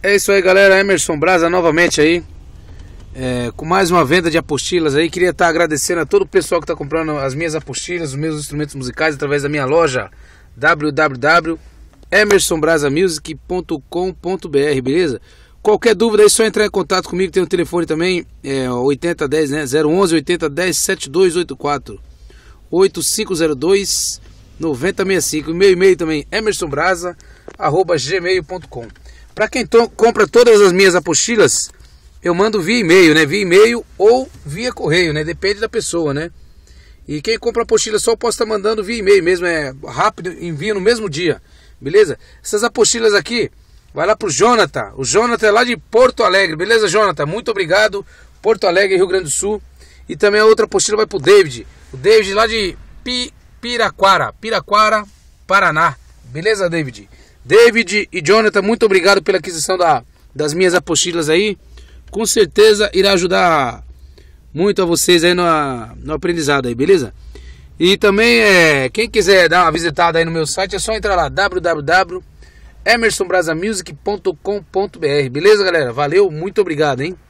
É isso aí, galera. Emerson Braza novamente aí. É, com mais uma venda de apostilas aí. Queria estar tá agradecendo a todo o pessoal que está comprando as minhas apostilas, os meus instrumentos musicais através da minha loja www.emersonbrasamusic.com.br, beleza? Qualquer dúvida é só entrar em contato comigo. Tem o um telefone também, é, 8010, né? 011 8010 7284 8502 9065. meu e-mail também, emersonbrasa.gmail.com. Para quem compra todas as minhas apostilas, eu mando via e-mail, né? Via e-mail ou via correio, né? Depende da pessoa, né? E quem compra apostila só posso estar tá mandando via e-mail mesmo, é rápido, envia no mesmo dia, beleza? Essas apostilas aqui, vai lá pro Jonathan, o Jonathan é lá de Porto Alegre, beleza, Jonathan? Muito obrigado, Porto Alegre, Rio Grande do Sul. E também a outra apostila vai pro David, o David lá de Pi Piraquara, Piraquara, Paraná, beleza, David? David e Jonathan, muito obrigado pela aquisição da, das minhas apostilas aí. Com certeza irá ajudar muito a vocês aí no, no aprendizado aí, beleza? E também, é, quem quiser dar uma visitada aí no meu site, é só entrar lá, www.emersonbrasamusic.com.br. Beleza, galera? Valeu, muito obrigado, hein?